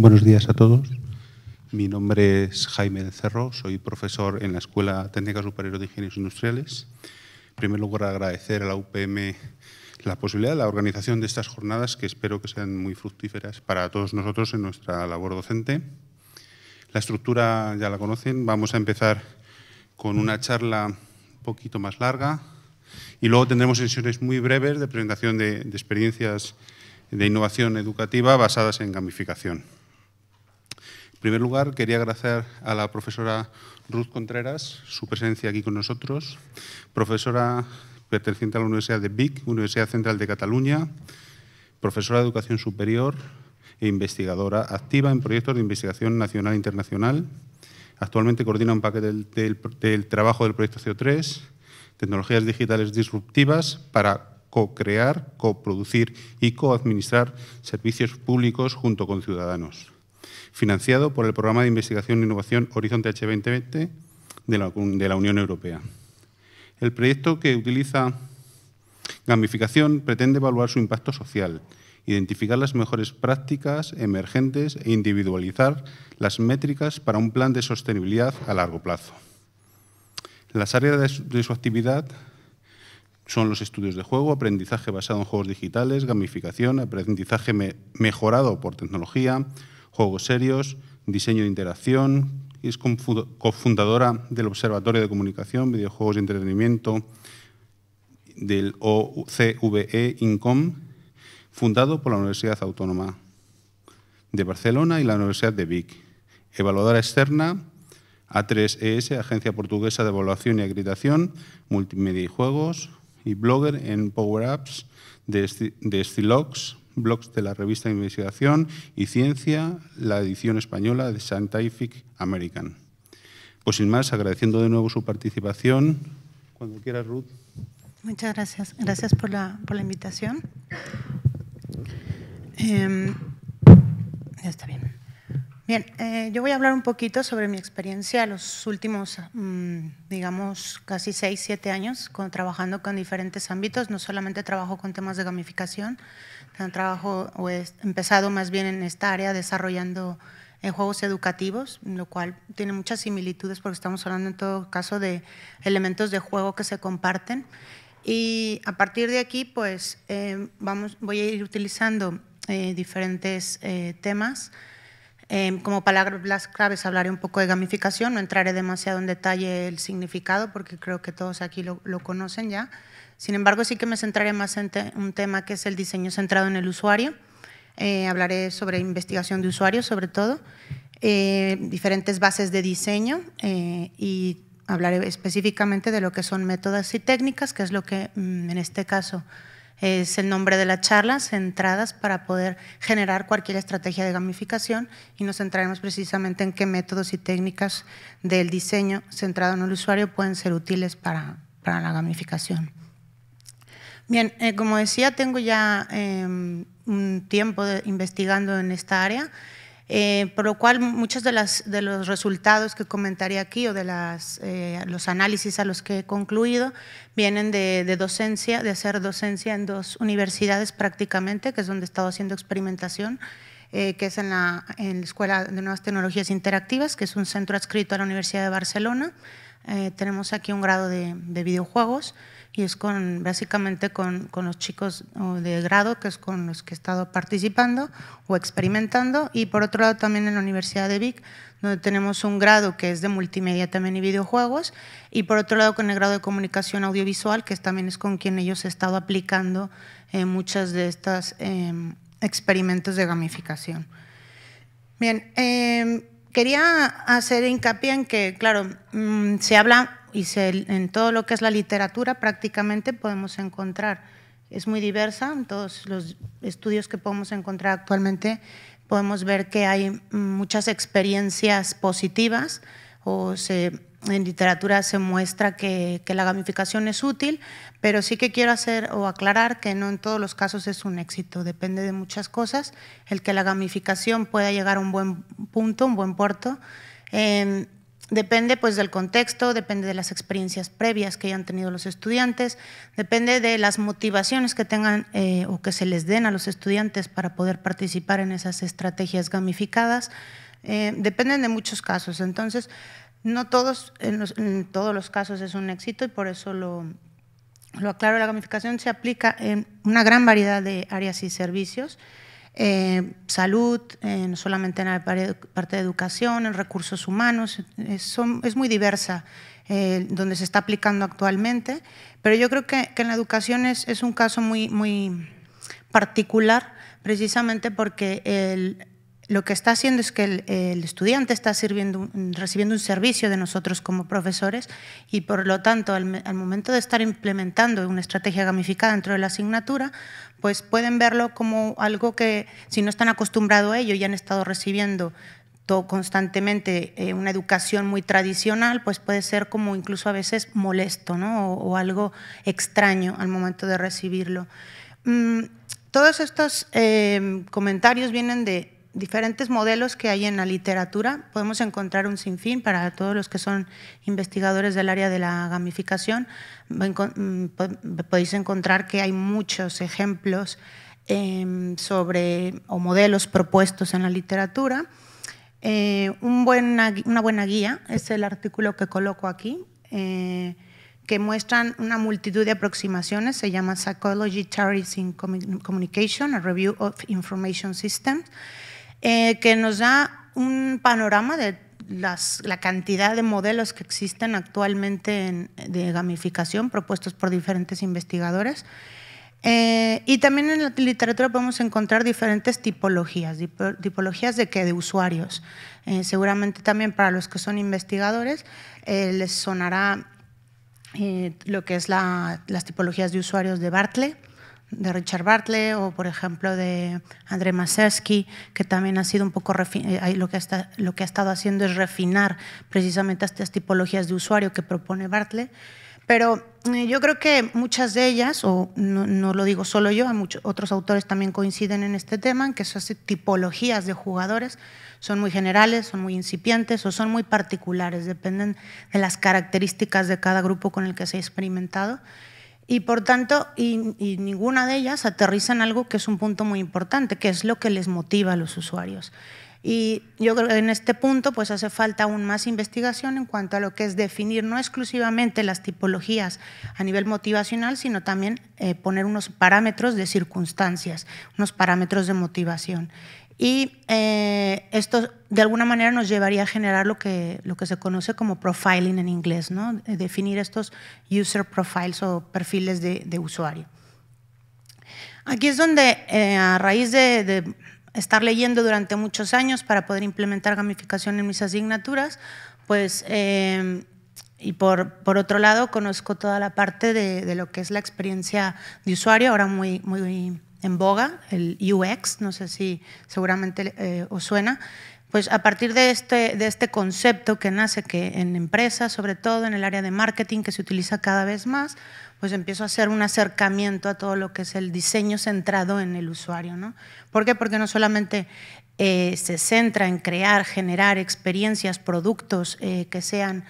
Buenos días a todos. Mi nombre es Jaime de Cerro, soy profesor en la Escuela Técnica Superior de Ingenieros Industriales. En primer lugar, agradecer a la UPM la posibilidad de la organización de estas jornadas, que espero que sean muy fructíferas para todos nosotros en nuestra labor docente. La estructura ya la conocen. Vamos a empezar con una charla un poquito más larga y luego tendremos sesiones muy breves de presentación de experiencias de innovación educativa basadas en gamificación. En primer lugar, quería agradecer a la profesora Ruth Contreras su presencia aquí con nosotros, profesora perteneciente a la Universidad de Vic, Universidad Central de Cataluña, profesora de Educación Superior e investigadora activa en proyectos de investigación nacional e internacional. Actualmente coordina un paquete del, trabajo del proyecto CO3, tecnologías digitales disruptivas para co-crear, coproducir y coadministrar servicios públicos junto con ciudadanos financiado por el Programa de Investigación e Innovación Horizonte H2020 de la, Unión Europea. El proyecto que utiliza gamificación pretende evaluar su impacto social, identificar las mejores prácticas emergentes e individualizar las métricas para un plan de sostenibilidad a largo plazo. Las áreas de su actividad son los estudios de juego, aprendizaje basado en juegos digitales, gamificación, aprendizaje mejorado por tecnología, juegos serios, diseño de interacción, es cofundadora del Observatorio de Comunicación, Videojuegos y Entretenimiento del OCVE INCOM, fundado por la Universidad Autónoma de Barcelona y la Universidad de Vic. Evaluadora externa, A3ES, e Agencia Portuguesa de Evaluación y Acreditación, Multimedia y Juegos, y blogger en Power Apps de, Stilox blogs de la revista de Investigación y Ciencia, la edición española de Scientific American. Pues sin más, agradeciendo de nuevo su participación. Cuando quieras, Ruth. Muchas gracias. Gracias por la, invitación. Em, ya está bien. Bien, eh, yo voy a hablar un poquito sobre mi experiencia los últimos, mm, digamos, casi seis, siete años con, trabajando con diferentes ámbitos. No solamente trabajo con temas de gamificación, Trabajo, o he empezado más bien en esta área desarrollando eh, juegos educativos, lo cual tiene muchas similitudes porque estamos hablando en todo caso de elementos de juego que se comparten. Y a partir de aquí, pues eh, vamos, voy a ir utilizando eh, diferentes temas. Em, como palabras claves hablaré un poco de gamificación, no entraré demasiado en detalle el significado porque creo que todos aquí lo conocen ya. Sin embargo, sí que me centraré más en un tema que es el diseño centrado en el usuario. Eh, hablaré sobre investigación de usuarios, sobre todo, eh, diferentes bases de diseño eh, y hablaré específicamente de lo que son métodos y técnicas, que es lo que mm, en este caso es el nombre de la charla, centradas para poder generar cualquier estrategia de gamificación y nos centraremos precisamente en qué métodos y técnicas del diseño centrado en el usuario pueden ser útiles para la gamificación. Bien, eh, como decía, tengo ya em, un tiempo investigando en esta área, eh, por lo cual muchos de, los resultados que comentaré aquí o de eh, los análisis a los que he concluido vienen de, docencia, de hacer docencia en dos universidades prácticamente, que es donde he estado haciendo experimentación, que es la, en la Escuela de Nuevas Tecnologías Interactivas, que es un centro adscrito a la Universidad de Barcelona. tenemos aquí un grado de videojuegos y es con, básicamente con, los chicos de grado, que es con los que he estado participando o experimentando, y por otro lado también en la Universidad de Vic, donde tenemos un grado que es de multimedia también y videojuegos, y por otro lado con el grado de comunicación audiovisual, que también es con quien ellos he estado aplicando eh, muchas de estas em, experimentos de gamificación. Bien, em, quería hacer hincapié en que, claro, mm, se habla y en todo lo que es la literatura prácticamente podemos encontrar. Es muy diversa, en todos los estudios que podemos encontrar actualmente podemos ver que hay muchas experiencias positivas o se, en literatura se muestra que, la gamificación es útil, pero sí que quiero hacer o aclarar que no en todos los casos es un éxito, depende de muchas cosas, el que la gamificación pueda llegar a un buen punto, un buen puerto. Eh, Depende pues del contexto, depende de las experiencias previas que hayan tenido los estudiantes, depende de las motivaciones que tengan eh, o que se les den a los estudiantes para poder participar en esas estrategias gamificadas. Eh, dependen de muchos casos, entonces no todos, en, todos los casos es un éxito y por eso lo, lo aclaro, la gamificación se aplica en una gran variedad de áreas y servicios. Eh, salud, eh, no solamente en la parte de educación, en recursos humanos, eh, es, muy diversa donde se está aplicando actualmente, pero yo creo que, en la educación es, es, un caso muy, muy particular precisamente porque el, lo que está haciendo es que el, estudiante está recibiendo un servicio de nosotros como profesores y por lo tanto al, momento de estar implementando una estrategia gamificada dentro de la asignatura, pues pueden verlo como algo que si no están acostumbrados a ello y han estado recibiendo constantemente eh, una educación muy tradicional, pues puede ser como incluso a veces molesto o, algo extraño al momento de recibirlo. Mm, todos estos eh, comentarios vienen de diferentes modelos que hay en la literatura. Podemos encontrar un sinfín para todos los que son investigadores del área de la gamificación. Mm, podéis encontrar que hay muchos ejemplos em, sobre o modelos propuestos en la literatura. Eh, un una buena guía es el artículo que coloco aquí, eh, que muestran una multitud de aproximaciones. Se llama Psychology Charities Communication, a Review of Information Systems. Eh, que nos da un panorama de la cantidad de modelos que existen actualmente de gamificación propuestos por diferentes investigadores. Eh, y también en la literatura podemos encontrar diferentes tipologías, tipologías de qué, de usuarios. Eh, seguramente también para los que son investigadores les sonará lo que es las tipologías de usuarios de Bartlett, de Richard Bartley o, por ejemplo, de André Masersky, que también ha sido un poco, eh, lo que, lo que ha estado haciendo es refinar precisamente estas tipologías de usuario que propone Bartley. Pero eh, yo creo que muchas de ellas, o no, lo digo solo yo, muchos, otros autores también coinciden en este tema, en que esas tipologías de jugadores son muy generales, son muy incipientes o son muy particulares, dependen de las características de cada grupo con el que se ha experimentado y por tanto, y, ninguna de ellas aterriza en algo que es un punto muy importante, que es lo que les motiva a los usuarios. Y yo creo que en este punto pues hace falta aún más investigación en cuanto a lo que es definir no exclusivamente las tipologías a nivel motivacional, sino también eh, poner unos parámetros de circunstancias, unos parámetros de motivación. Y eh, esto de alguna manera nos llevaría a generar lo que, lo que se conoce como profiling en inglés, ¿no? definir estos user profiles o perfiles de, de usuario. Aquí es donde eh, a raíz de, estar leyendo durante muchos años para poder implementar gamificación en mis asignaturas, pues, em, y por, por, otro lado, conozco toda la parte de, lo que es la experiencia de usuario, ahora muy, muy en boga, el UX, no sé si seguramente eh, os suena, pues a partir de este, de este concepto que nace que en empresas, sobre todo en el área de marketing, que se utiliza cada vez más, pues empiezo a hacer un acercamiento a todo lo que es el diseño centrado en el usuario. ¿no? ¿Por qué? Porque no solamente eh, se centra en crear, generar experiencias, productos eh, que sean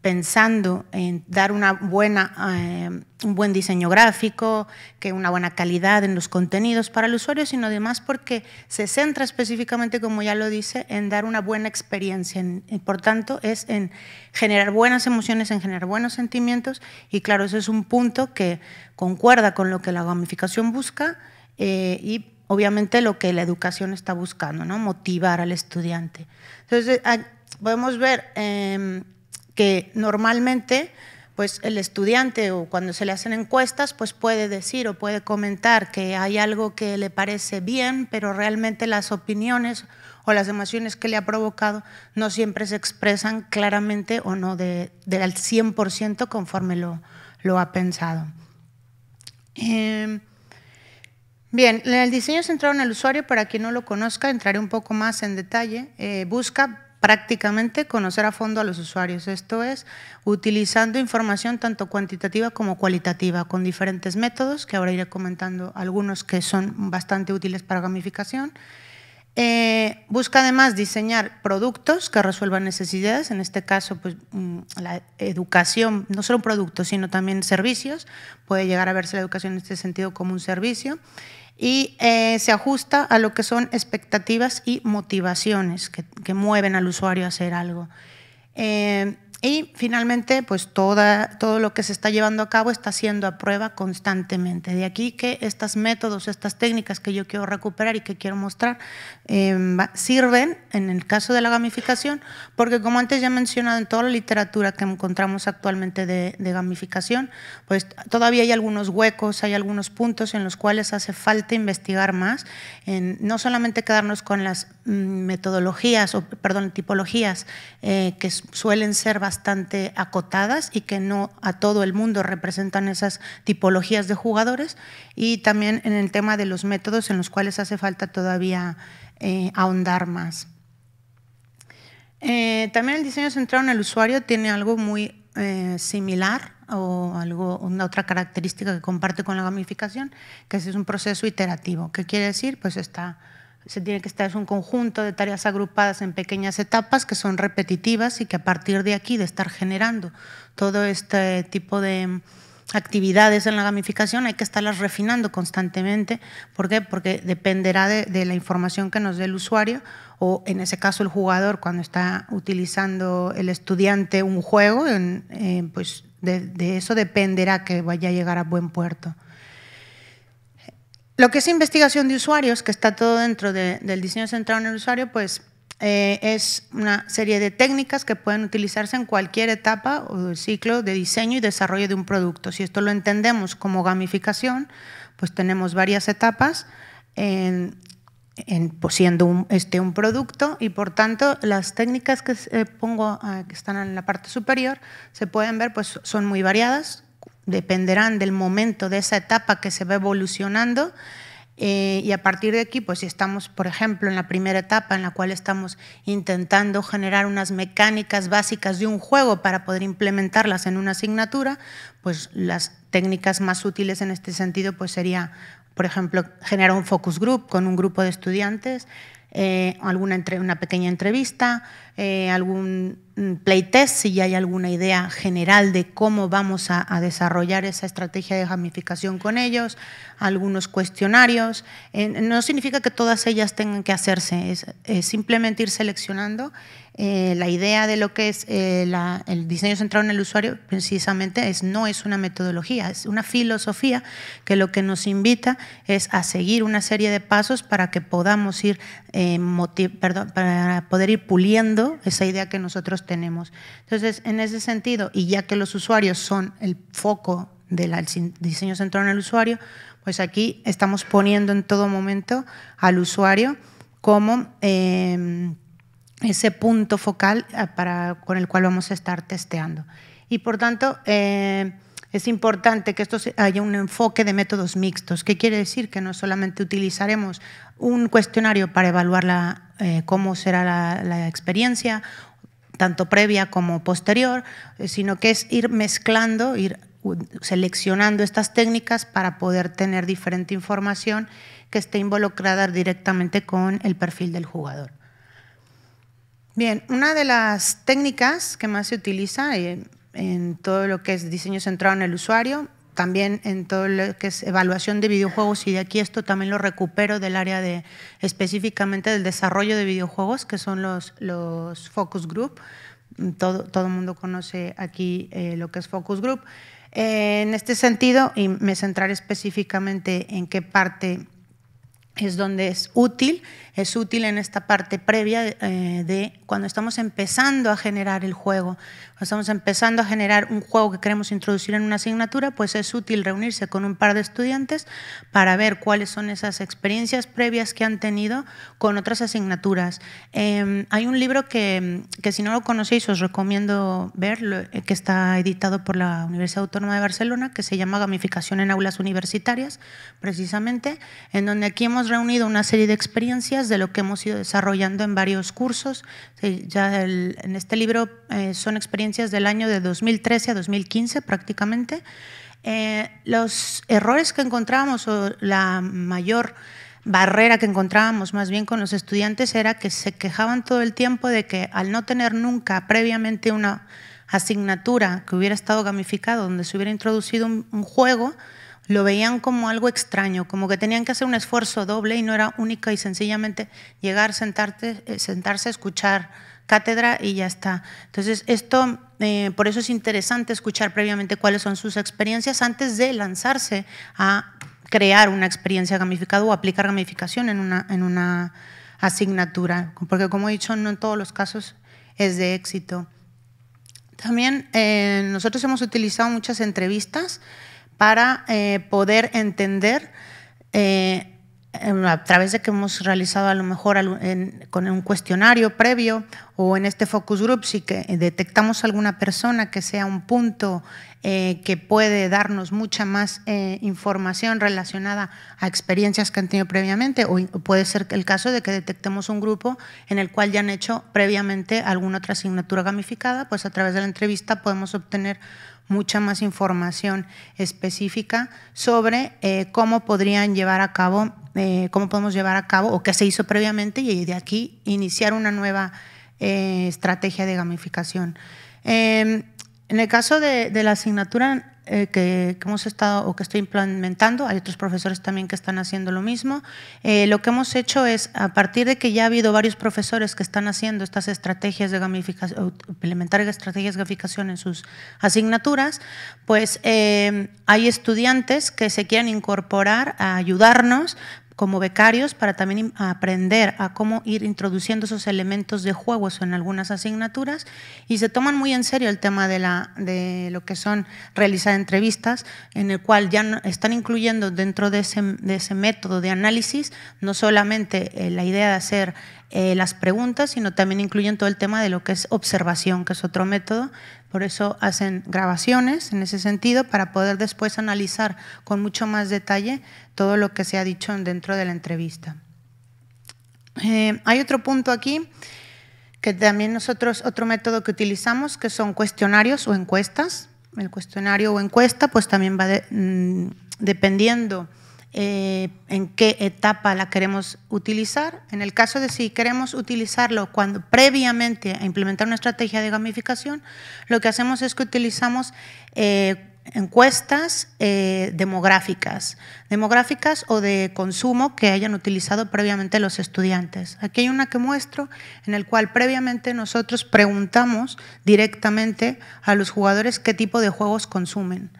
pensando en dar una buena, eh, un buen diseño gráfico, que una buena calidad en los contenidos para el usuario, sino además porque se centra específicamente, como ya lo dice, en dar una buena experiencia. por tanto, es en generar buenas emociones, en generar buenos sentimientos. Y claro, ese es un punto que concuerda con lo que la gamificación busca eh, y obviamente lo que la educación está buscando, ¿no? motivar al estudiante. Entonces, podemos ver... Em, que normalmente pues el estudiante o cuando se le hacen encuestas pues puede decir o puede comentar que hay algo que le parece bien, pero realmente las opiniones o las emociones que le ha provocado no siempre se expresan claramente o no del 100% conforme lo, ha pensado. Em, bien, el diseño centrado en el usuario, para quien no lo conozca, entraré un poco más en detalle, eh, busca prácticamente conocer a fondo a los usuarios, esto es, utilizando información tanto cuantitativa como cualitativa, con diferentes métodos, que ahora iré comentando algunos que son bastante útiles para gamificación, eh, busca además diseñar productos que resuelvan necesidades, en este caso pues, mm, la educación, no solo productos, sino también servicios, puede llegar a verse la educación en este sentido como un servicio, y eh, se ajusta a lo que son expectativas y motivaciones que, mueven al usuario a hacer algo. Eh, y finalmente, pues toda, todo lo que se está llevando a cabo está siendo a prueba constantemente. De aquí que estos métodos, estas técnicas que yo quiero recuperar y que quiero mostrar, em, sirven en el caso de la gamificación, porque como antes ya he mencionado en toda la literatura que encontramos actualmente de, gamificación, pues todavía hay algunos huecos, hay algunos puntos en los cuales hace falta investigar más, en no solamente quedarnos con las mm, metodologías, o perdón, tipologías eh, que suelen ser basadas bastante acotadas y que no a todo el mundo representan esas tipologías de jugadores y también en el tema de los métodos en los cuales hace falta todavía eh, ahondar más. Eh, también el diseño centrado en el usuario tiene algo muy eh, similar o algo, una otra característica que comparte con la gamificación, que es un proceso iterativo. ¿Qué quiere decir? Pues está se tiene que estar, es un conjunto de tareas agrupadas en pequeñas etapas que son repetitivas y que a partir de aquí, de estar generando todo este tipo de mm, actividades en la gamificación, hay que estarlas refinando constantemente. ¿Por qué? Porque dependerá de, la información que nos dé el usuario o en ese caso el jugador cuando está utilizando el estudiante un juego, eh, pues de eso dependerá que vaya a llegar a buen puerto. Lo que es investigación de usuarios, que está todo dentro del diseño centrado en el usuario, pues eh, es una serie de técnicas que pueden utilizarse en cualquier etapa o ciclo de diseño y desarrollo de un producto. Si esto lo entendemos como gamificación, pues tenemos varias etapas en, pues, siendo un, este, un producto y por tanto las técnicas que eh, pongo eh, que están en la parte superior se pueden ver pues son muy variadas dependerán del momento, de esa etapa que se va evolucionando. Eh, y a partir de aquí, pues si estamos, por ejemplo, en la primera etapa en la cual estamos intentando generar unas mecánicas básicas de un juego para poder implementarlas en una asignatura, pues las técnicas más útiles en este sentido pues sería, por ejemplo, generar un focus group con un grupo de estudiantes, eh, alguna una pequeña entrevista, eh, algún mm, playtest, si hay alguna idea general de cómo vamos a, desarrollar esa estrategia de gamificación con ellos, algunos cuestionarios. no significa que todas ellas tengan que hacerse, es, simplemente ir seleccionando eh, la idea de lo que es eh, el diseño centrado en el usuario, precisamente es, no es una metodología, es una filosofía que lo que nos invita es a seguir una serie de pasos para que podamos ir, eh, perdón, para poder ir puliendo esa idea que nosotros tenemos. Entonces, en ese sentido, y ya que los usuarios son el foco del diseño centrado en el usuario, pues aquí estamos poniendo en todo momento al usuario como em, ese punto focal ah, para, con el cual vamos a estar testeando. Y por tanto, em, es importante que esto haya un enfoque de métodos mixtos. ¿Qué quiere decir? Que no solamente utilizaremos un cuestionario para evaluar la eh, cómo será la, la experiencia, tanto previa como posterior, eh, sino que es ir mezclando, ir seleccionando estas técnicas para poder tener diferente información que esté involucrada directamente con el perfil del jugador. Bien, una de las técnicas que más se utiliza eh, en todo lo que es diseño centrado en el usuario también en todo lo que es evaluación de videojuegos y de aquí esto también lo recupero del área de específicamente del desarrollo de videojuegos, que son los, los focus group. Todo, el mundo conoce aquí eh, lo que es focus group. Eh, en este sentido, y me centraré específicamente en qué parte es donde es útil, es útil en esta parte previa eh, de cuando estamos empezando a generar el juego, cuando estamos empezando a generar un juego que queremos introducir en una asignatura, pues es útil reunirse con un par de estudiantes para ver cuáles son esas experiencias previas que han tenido con otras asignaturas. Em, hay un libro que, que si no lo conocéis os recomiendo ver, eh, que está editado por la Universidad Autónoma de Barcelona, que se llama Gamificación en Aulas Universitarias, precisamente, en donde aquí hemos reunido una serie de experiencias de lo que hemos ido desarrollando en varios cursos. Ya en este libro eh, son experiencias del año de 2013 a 2015 prácticamente. Eh, los errores que encontrábamos o la mayor barrera que encontrábamos más bien con los estudiantes era que se quejaban todo el tiempo de que al no tener nunca previamente una asignatura que hubiera estado gamificada, donde se hubiera introducido un juego, lo veían como algo extraño, como que tenían que hacer un esfuerzo doble y no era única y sencillamente llegar, sentarte, eh, sentarse, escuchar cátedra y ya está. Entonces, esto, eh, por eso es interesante escuchar previamente cuáles son sus experiencias antes de lanzarse a crear una experiencia gamificada o aplicar gamificación en una, en una asignatura, porque como he dicho, no en todos los casos es de éxito. También eh, nosotros hemos utilizado muchas entrevistas para eh, poder entender eh, em, a través de que hemos realizado a lo mejor con un cuestionario previo o en este focus group, si que detectamos alguna persona que sea un punto eh, que puede darnos mucha más información relacionada a experiencias que han tenido previamente, o puede ser el caso de que detectemos un grupo en el cual ya han hecho previamente alguna otra asignatura gamificada, pues a través de la entrevista podemos obtener mucha más información específica sobre eh, cómo podrían llevar a cabo, eh, cómo podemos llevar a cabo o qué se hizo previamente y de aquí iniciar una nueva eh, estrategia de gamificación. Em, en el caso de, de la asignatura eh, que, hemos estado o que estoy implementando, hay otros profesores también que están haciendo lo mismo. Eh, lo que hemos hecho es, a partir de que ya ha habido varios profesores que están haciendo estas estrategias de gamificación, implementar estrategias de gamificación en sus asignaturas, pues eh, hay estudiantes que se quieren incorporar a ayudarnos como becarios para también aprender a cómo ir introduciendo esos elementos de juegos en algunas asignaturas y se toman muy en serio el tema de, la, de lo que son realizar entrevistas, en el cual ya están incluyendo dentro de ese, método de análisis no solamente eh, la idea de hacer eh, las preguntas, sino también incluyen todo el tema de lo que es observación, que es otro método por eso hacen grabaciones en ese sentido para poder después analizar con mucho más detalle todo lo que se ha dicho dentro de la entrevista. Eh, hay otro punto aquí que también nosotros, otro método que utilizamos, que son cuestionarios o encuestas. El cuestionario o encuesta, pues también va mm, dependiendo eh, en qué etapa la queremos utilizar. En el caso de si queremos utilizarlo cuando previamente a implementar una estrategia de gamificación, lo que hacemos es que utilizamos eh, encuestas eh, demográficas, demográficas o de consumo que hayan utilizado previamente los estudiantes. Aquí hay una que muestro en el cual previamente nosotros preguntamos directamente a los jugadores qué tipo de juegos consumen.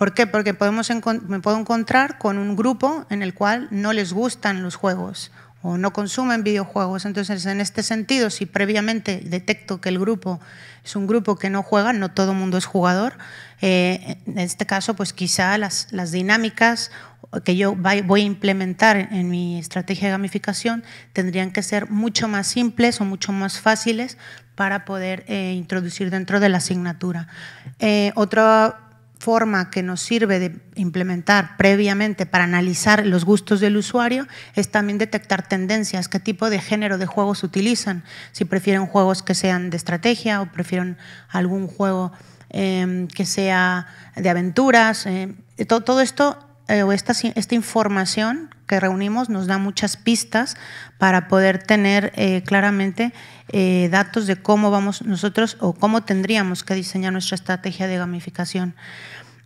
¿Por qué? Porque podemos me puedo encontrar con un grupo en el cual no les gustan los juegos o no consumen videojuegos. Entonces, en este sentido, si previamente detecto que el grupo es un grupo que no juega, no todo el mundo es jugador, eh, en este caso, pues quizá las, las dinámicas que yo voy a implementar en mi estrategia de gamificación tendrían que ser mucho más simples o mucho más fáciles para poder eh, introducir dentro de la asignatura. Eh, otra forma que nos sirve de implementar previamente para analizar los gustos del usuario es también detectar tendencias, qué tipo de género de juegos utilizan, si prefieren juegos que sean de estrategia o prefieren algún juego em, que sea de aventuras. Eh, todo, esto eh, o esta, esta información que reunimos nos da muchas pistas para poder tener eh, claramente eh, datos de cómo vamos nosotros o cómo tendríamos que diseñar nuestra estrategia de gamificación.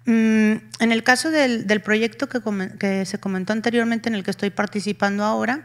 Mm, en el caso del, proyecto que, que, se comentó anteriormente, en el que estoy participando ahora,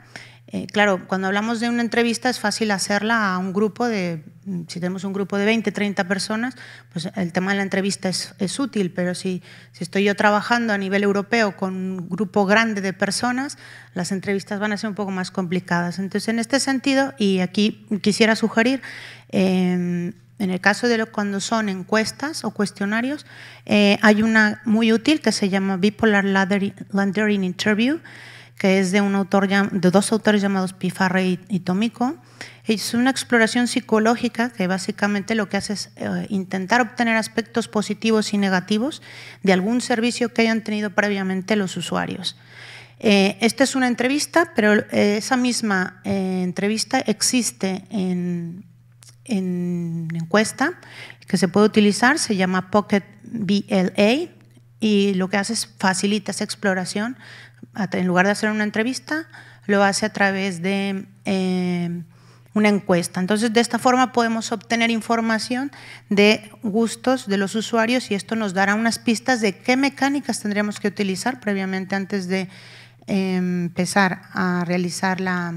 eh, claro, cuando hablamos de una entrevista es fácil hacerla a un grupo de, si tenemos un grupo de 20, 30 personas, pues el tema de la entrevista es, útil, pero si, estoy yo trabajando a nivel europeo con un grupo grande de personas, las entrevistas van a ser un poco más complicadas. Entonces, en este sentido, y aquí quisiera sugerir, em, en el caso de cuando son encuestas o cuestionarios, eh, hay una muy útil que se llama Bipolar Laddering Interview que es de, un autor, de dos autores llamados Pifarre y, Tomico. Es una exploración psicológica que básicamente lo que hace es eh, intentar obtener aspectos positivos y negativos de algún servicio que hayan tenido previamente los usuarios. Eh, esta es una entrevista, pero eh, esa misma entrevista existe en, encuesta que se puede utilizar, se llama Pocket BLA, y lo que hace es facilita esa exploración. En lugar de hacer una entrevista, lo hace a través de eh, una encuesta. Entonces, de esta forma podemos obtener información de gustos de los usuarios y esto nos dará unas pistas de qué mecánicas tendríamos que utilizar previamente antes de eh, empezar a realizar la,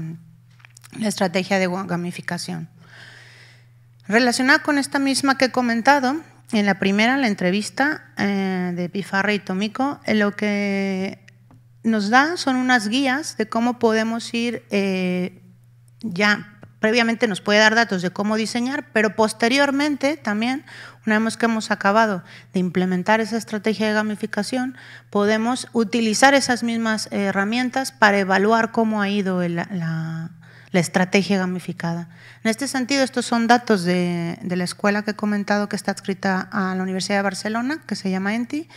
la estrategia de gamificación. Relacionada con esta misma que he comentado, en la primera, la entrevista eh, de Pifarre y Tomico, eh, lo que nos da son unas guías de cómo podemos ir eh, ya. Previamente nos puede dar datos de cómo diseñar, pero posteriormente también, una vez que hemos acabado de implementar esa estrategia de gamificación, podemos utilizar esas mismas herramientas para evaluar cómo ha ido la, la estrategia gamificada. En este sentido, estos son datos de, la escuela que he comentado que está adscrita a la Universidad de Barcelona, que se llama ENTI,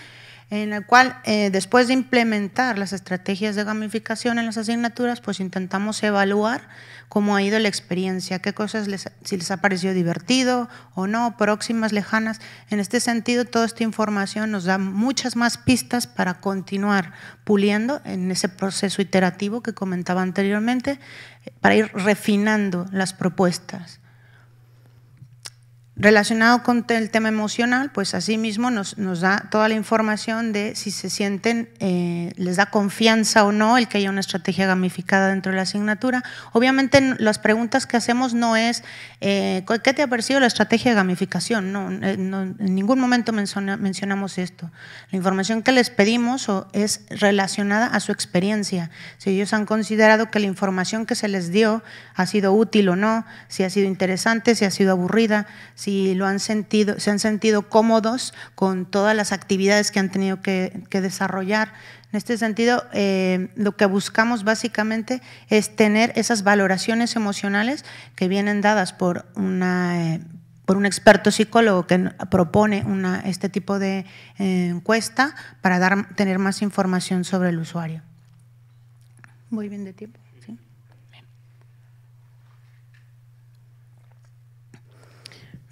en el cual eh, después de implementar las estrategias de gamificación en las asignaturas, pues intentamos evaluar cómo ha ido la experiencia, qué cosas si les ha parecido divertido o no, próximas, lejanas. En este sentido, toda esta información nos da muchas más pistas para continuar puliendo en ese proceso iterativo que comentaba anteriormente, eh, para ir refinando las propuestas. Relacionado con el tema emocional, pues mismo nos, nos da toda la información de si se sienten, eh, les da confianza o no el que haya una estrategia gamificada dentro de la asignatura. Obviamente las preguntas que hacemos no es eh, ¿qué te ha parecido la estrategia de gamificación? No, eh, en ningún momento mencionamos esto. La información que les pedimos es relacionada a su experiencia. Si ellos han considerado que la información que se les dio ha sido útil o no, si ha sido interesante, si ha sido aburrida, si lo han sentido, se han sentido cómodos con todas las actividades que han tenido que, desarrollar. En este sentido, eh, lo que buscamos básicamente es tener esas valoraciones emocionales que vienen dadas por una... Eh, un experto psicólogo que propone una, este tipo de eh, encuesta para dar, tener más información sobre el usuario. Muy bien de tiempo.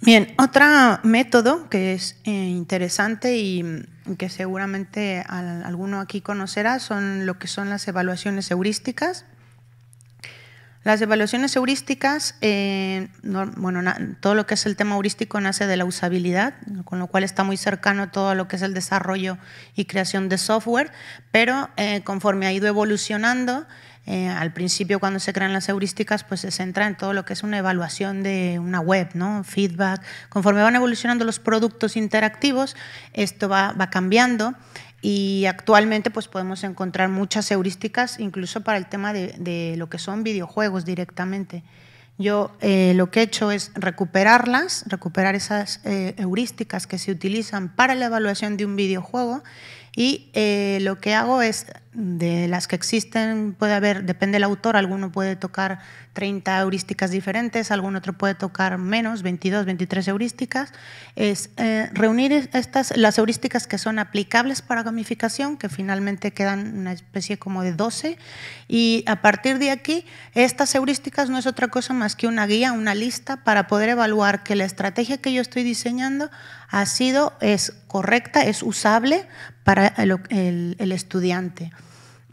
Bien, otro método que es eh, interesante y mm, que seguramente alguno aquí conocerá son lo que son las evaluaciones heurísticas. Las evaluaciones heurísticas, eh, bueno, todo lo que es el tema heurístico nace de la usabilidad, con lo cual está muy cercano todo lo que es el desarrollo y creación de software, pero eh, conforme ha ido evolucionando, eh, al principio, cuando se crean las heurísticas, pues se centra en todo lo que es una evaluación de una web, ¿no? feedback. Conforme van evolucionando los productos interactivos, esto va, cambiando y actualmente pues podemos encontrar muchas heurísticas incluso para el tema de, lo que son videojuegos directamente. Yo eh, lo que he hecho es recuperarlas, recuperar esas eh, heurísticas que se utilizan para la evaluación de un videojuego y lo que hago es de las que existen puede haber, depende del autor, alguno puede tocar 30 heurísticas diferentes, algún otro puede tocar menos, 22, 23 heurísticas. Es eh, reunir estas, las heurísticas que son aplicables para gamificación, que finalmente quedan una especie como de 12, y a partir de aquí, estas heurísticas no es otra cosa más que una guía, una lista para poder evaluar que la estrategia que yo estoy diseñando ha sido, es correcta, es usable para el estudiante.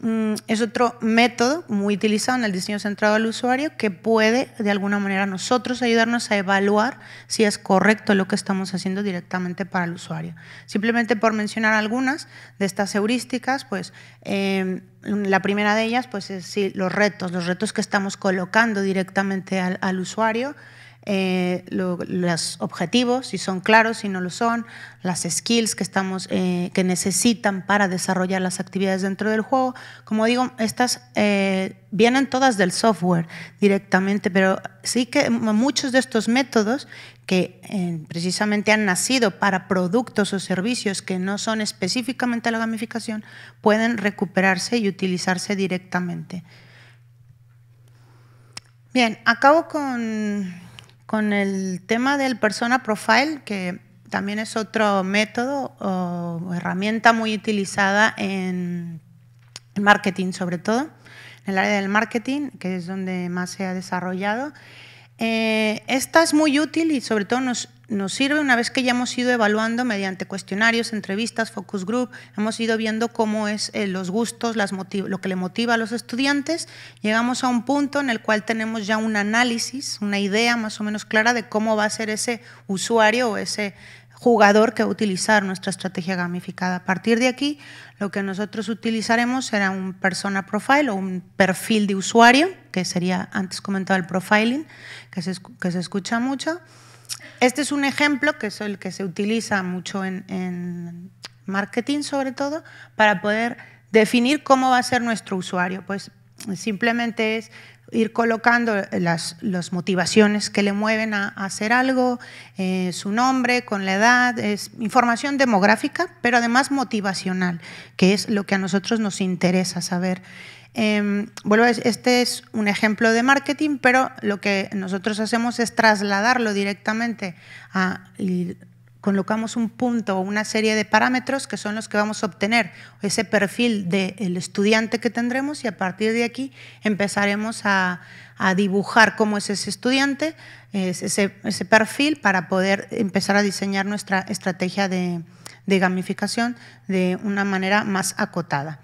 Mm, es otro método muy utilizado en el diseño centrado al usuario que puede de alguna manera nosotros ayudarnos a evaluar si es correcto lo que estamos haciendo directamente para el usuario. Simplemente por mencionar algunas de estas heurísticas, pues em, la primera de ellas pues es los retos, los retos que estamos colocando directamente al usuario. Eh, los objetivos, si son claros, si no lo son, las skills que, estamos, eh, que necesitan para desarrollar las actividades dentro del juego. Como digo, estas eh, vienen todas del software directamente, pero sí que muchos de estos métodos que precisamente han nacido para productos o servicios que no son específicamente la gamificación, pueden recuperarse y utilizarse directamente. Bien, acabo con con el tema del persona profile, que también es otro método o herramienta muy utilizada en marketing sobre todo, en el área del marketing, que es donde más se ha desarrollado. Eh, esta es muy útil y sobre todo nos nos sirve una vez que ya hemos ido evaluando mediante cuestionarios, entrevistas, focus group, hemos ido viendo cómo es eh, los gustos, lo que le motiva a los estudiantes, llegamos a un punto en el cual tenemos ya un análisis, una idea más o menos clara de cómo va a ser ese usuario o ese jugador que va a utilizar nuestra estrategia gamificada. A partir de aquí, lo que nosotros utilizaremos será un persona profile o un perfil de usuario, que sería antes comentado el profiling, que se, que se escucha mucho. Este es un ejemplo que es el que se utiliza mucho en, marketing, sobre todo, para poder definir cómo va a ser nuestro usuario. Pues simplemente es ir colocando las, motivaciones que le mueven a, hacer algo, eh, su nombre, con la edad, es información demográfica, pero además motivacional, que es lo que a nosotros nos interesa saber. Eh, este es un ejemplo de marketing, pero lo que nosotros hacemos es trasladarlo directamente a, y colocamos un punto o una serie de parámetros que son los que vamos a obtener, ese perfil del estudiante que tendremos y a partir de aquí empezaremos a, dibujar cómo es ese estudiante, ese, perfil para poder empezar a diseñar nuestra estrategia de gamificación de una manera más acotada.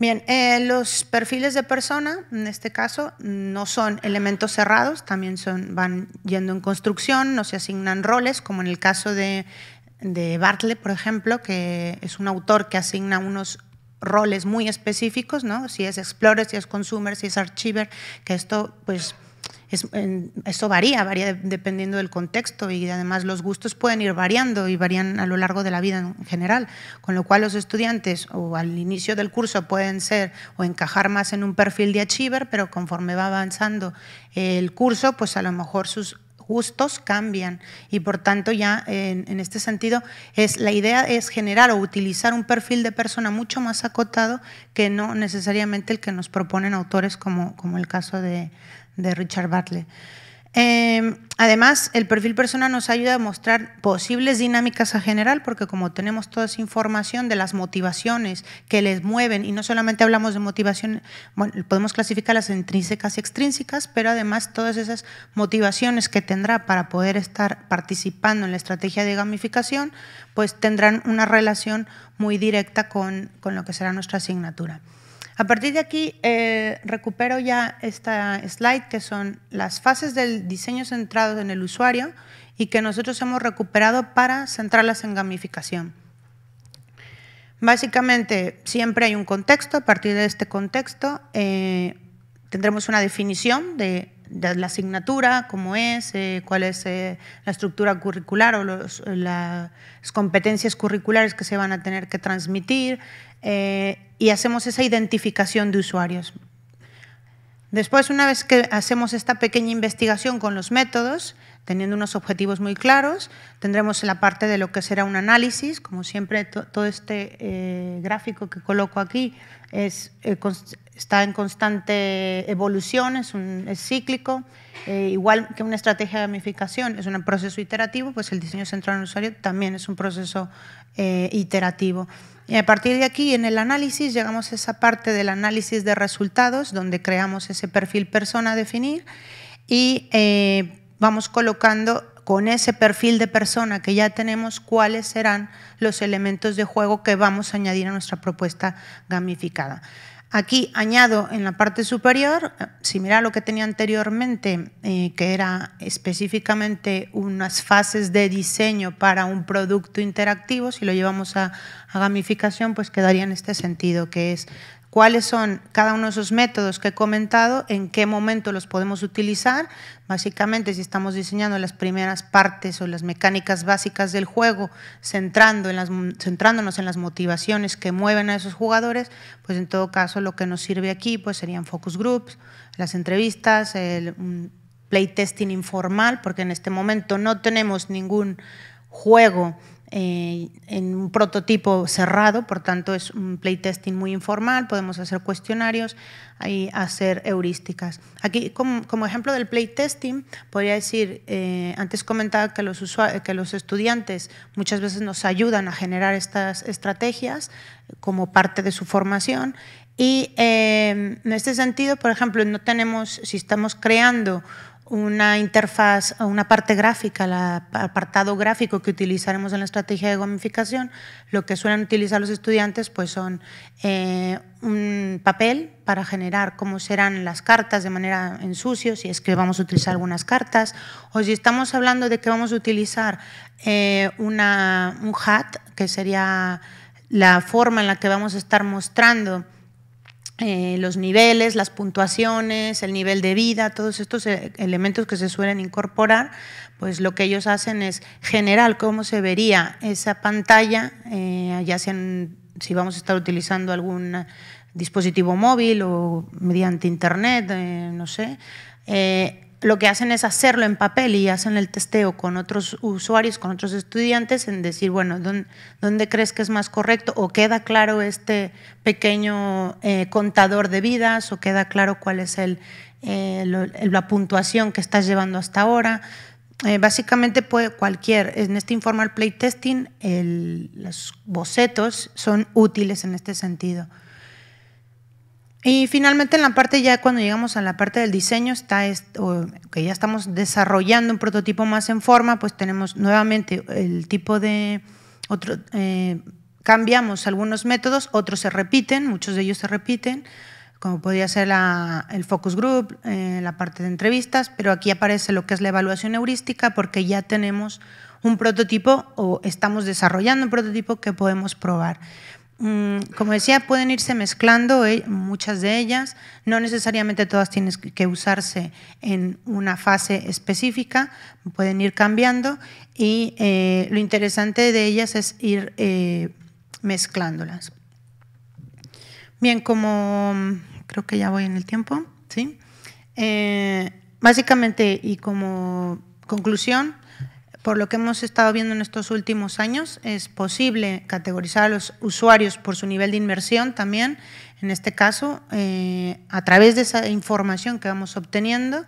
Bien, eh, los perfiles de persona, en este caso, no son elementos cerrados, también son, van yendo en construcción, no se asignan roles, como en el caso de, de Bartle, por ejemplo, que es un autor que asigna unos roles muy específicos, ¿no? si es explorer, si es consumer, si es archiver, que esto pues eso varía, varía dependiendo del contexto y además los gustos pueden ir variando y varían a lo largo de la vida en general, con lo cual los estudiantes o al inicio del curso pueden ser o encajar más en un perfil de achiever, pero conforme va avanzando el curso, pues a lo mejor sus gustos cambian y por tanto ya en, en, este sentido es la idea es generar o utilizar un perfil de persona mucho más acotado que no necesariamente el que nos proponen autores como, como el caso de, de Richard Bartlett. Em, además, el perfil persona nos ayuda a mostrar posibles dinámicas a general, porque como tenemos toda esa información de las motivaciones que les mueven, y no solamente hablamos de motivación, podemos clasificarlas en intrínsecas y extrínsecas, pero además todas esas motivaciones que tendrá para poder estar participando en la estrategia de gamificación, pues tendrán una relación muy directa con lo que será nuestra asignatura. A partir de aquí, eh, recupero ya esta slide, que son las fases del diseño centrado en el usuario y que nosotros hemos recuperado para centrarlas en gamificación. Básicamente, siempre hay un contexto. A partir de este contexto, eh, tendremos una definición de, la asignatura, cómo es, eh, cuál es la estructura curricular o las competencias curriculares que se van a tener que transmitir, eh, y hacemos esa identificación de usuarios. Después, una vez que hacemos esta pequeña investigación con los métodos, teniendo unos objetivos muy claros, tendremos la parte de lo que será un análisis. Como siempre, todo este eh, gráfico que coloco aquí eh, está en constante evolución, es, cíclico. igual que una estrategia de gamificación es un proceso iterativo, pues el diseño central en el usuario también es un proceso iterativo. Y a partir de aquí, en el análisis, llegamos a esa parte del análisis de resultados, donde creamos ese perfil persona a definir y eh, vamos colocando con ese perfil de persona que ya tenemos cuáles serán los elementos de juego que vamos a añadir a nuestra propuesta gamificada. Aquí añado en la parte superior, eh, si mira lo que tenía anteriormente, eh, que era específicamente unas fases de diseño para un producto interactivo, si lo llevamos a gamificación, pues quedaría en este sentido, que es cuáles son cada uno de esos métodos que he comentado, en qué momento los podemos utilizar. Básicamente, si estamos diseñando las primeras partes o las mecánicas básicas del juego, centrándonos en las motivaciones que mueven a esos jugadores, pues en todo caso lo que nos sirve aquí pues serían focus groups, las entrevistas, el mm, playtesting informal, porque en este momento no tenemos ningún juego eh, en un prototipo cerrado, por tanto es un playtesting muy informal, podemos hacer cuestionarios y hacer heurísticas. Aquí, como, ejemplo del playtesting, podría decir, eh, antes comentaba que los, que los estudiantes muchas veces nos ayudan a generar estas estrategias como parte de su formación y eh, en este sentido, por ejemplo, no tenemos, si estamos creando una interfaz o una parte gráfica, el apartado gráfico que utilizaremos en la estrategia de gamificación, lo que suelen utilizar los estudiantes pues son eh, un papel para generar cómo serán las cartas de manera en sucio, si es que vamos a utilizar algunas cartas, o si estamos hablando de que vamos a utilizar eh, una, un hat, que sería la forma en la que vamos a estar mostrando eh, los niveles, las puntuaciones, el nivel de vida, todos estos eh, elementos que se suelen incorporar, pues lo que ellos hacen es general cómo se vería esa pantalla, eh, ya sea si vamos a estar utilizando algún dispositivo móvil o mediante internet, no sé lo que hacen es hacerlo en papel y hacen el testeo con otros usuarios, con otros estudiantes, en decir, bueno, ¿dónde, crees que es más correcto? ¿O queda claro este pequeño eh, contador de vidas? ¿O queda claro cuál es eh, la puntuación que estás llevando hasta ahora? Eh, básicamente puede cualquier, en este informal play testing, los bocetos son útiles en este sentido. Y finalmente en la parte ya cuando llegamos a la parte del diseño está esto, que ya estamos desarrollando un prototipo más en forma, pues tenemos nuevamente el tipo de otro eh, cambiamos algunos métodos, otros se repiten, muchos de ellos se repiten, como podría ser el focus group, eh, la parte de entrevistas, pero aquí aparece lo que es la evaluación heurística porque ya tenemos un prototipo o estamos desarrollando un prototipo que podemos probar. Mm, como decía, pueden irse mezclando eh, muchas de ellas, no necesariamente todas tienen que usarse en una fase específica, pueden ir cambiando y eh, lo interesante de ellas es ir eh, mezclándolas. Bien, como mm, creo que ya voy en el tiempo, básicamente y como conclusión, por lo que hemos estado viendo en estos últimos años, es posible categorizar a los usuarios por su nivel de inversión también, en este caso, eh, a través de esa información que vamos obteniendo,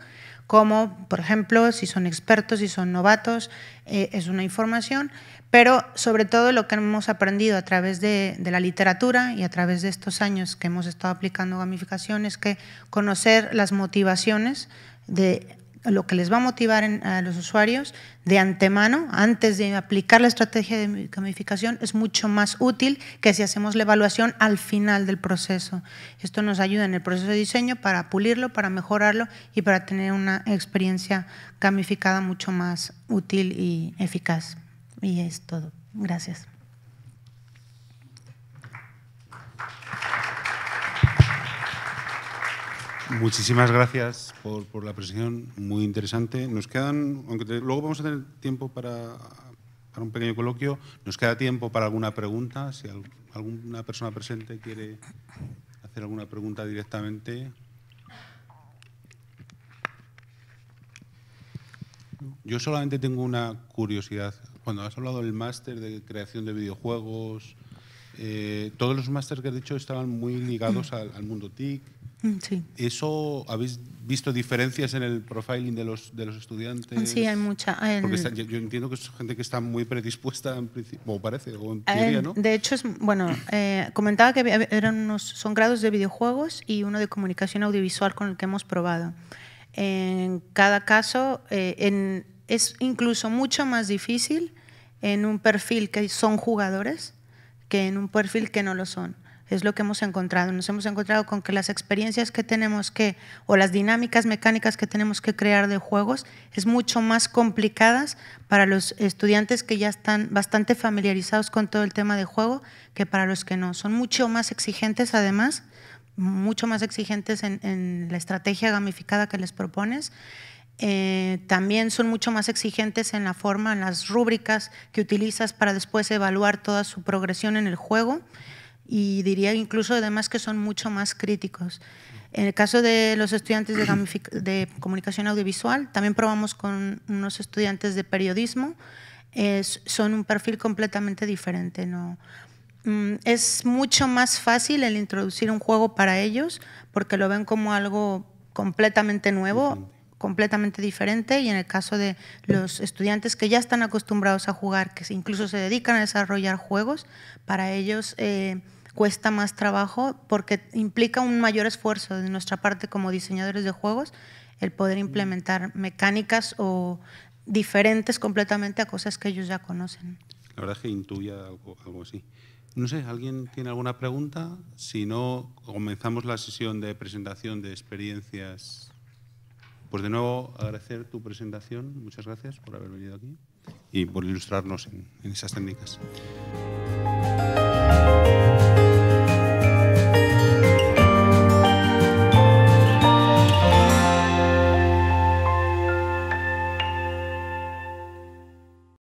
como por ejemplo si son expertos, si son novatos, eh, es una información, pero sobre todo lo que hemos aprendido a través de, de la literatura y a través de estos años que hemos estado aplicando gamificación es que conocer las motivaciones de lo que les va a motivar a los usuarios de antemano, antes de aplicar la estrategia de gamificación, es mucho más útil que si hacemos la evaluación al final del proceso. Esto nos ayuda en el proceso de diseño para pulirlo, para mejorarlo y para tener una experiencia gamificada mucho más útil y eficaz. Y es todo. Gracias. Muchísimas gracias por, la presentación, muy interesante. Nos quedan, aunque luego vamos a tener tiempo para, un pequeño coloquio, nos queda tiempo para alguna pregunta, si alguna persona presente quiere hacer alguna pregunta directamente. Yo solamente tengo una curiosidad. Cuando has hablado del máster de creación de videojuegos, eh, todos los másteres que has dicho estaban muy ligados al mundo TIC Mm, ¿Eso habéis visto diferencias en el profiling de los, de los estudiantes? Sí, hay mucha. Porque yo, entiendo que es gente que está muy predispuesta, en o parece, o en teoría, ¿no? De hecho, es, bueno, eh, comentaba que eran unos, son grados de videojuegos y uno de comunicación audiovisual con el que hemos probado. En cada caso, eh, en, es incluso mucho más difícil en un perfil que son jugadores que en un perfil que no lo son es lo que hemos encontrado. Nos hemos encontrado con que las experiencias que tenemos que, o las dinámicas mecánicas que tenemos que crear de juegos, es mucho más complicadas para los estudiantes que ya están bastante familiarizados con todo el tema de juego que para los que no. Son mucho más exigentes además, mucho más exigentes en, la estrategia gamificada que les propones. Eh, también son mucho más exigentes en la forma, en las rúbricas que utilizas para después evaluar toda su progresión en el juego y diría incluso además que son mucho más críticos. En el caso de los estudiantes de, de comunicación audiovisual, también probamos con unos estudiantes de periodismo, son un perfil completamente diferente. ¿no? Mm, es mucho más fácil el introducir un juego para ellos porque lo ven como algo completamente nuevo, completamente diferente y en el caso de los estudiantes que ya están acostumbrados a jugar, que incluso se dedican a desarrollar juegos, para ellos eh, cuesta más trabajo porque implica un mayor esfuerzo de nuestra parte como diseñadores de juegos el poder implementar mecánicas o diferentes completamente a cosas que ellos ya conocen. La verdad es que intuya algo, así. No sé, ¿alguien tiene alguna pregunta? Si no, comenzamos la sesión de presentación de experiencias. Pues de nuevo, agradecer tu presentación. Muchas gracias por haber venido aquí y por ilustrarnos en esas técnicas.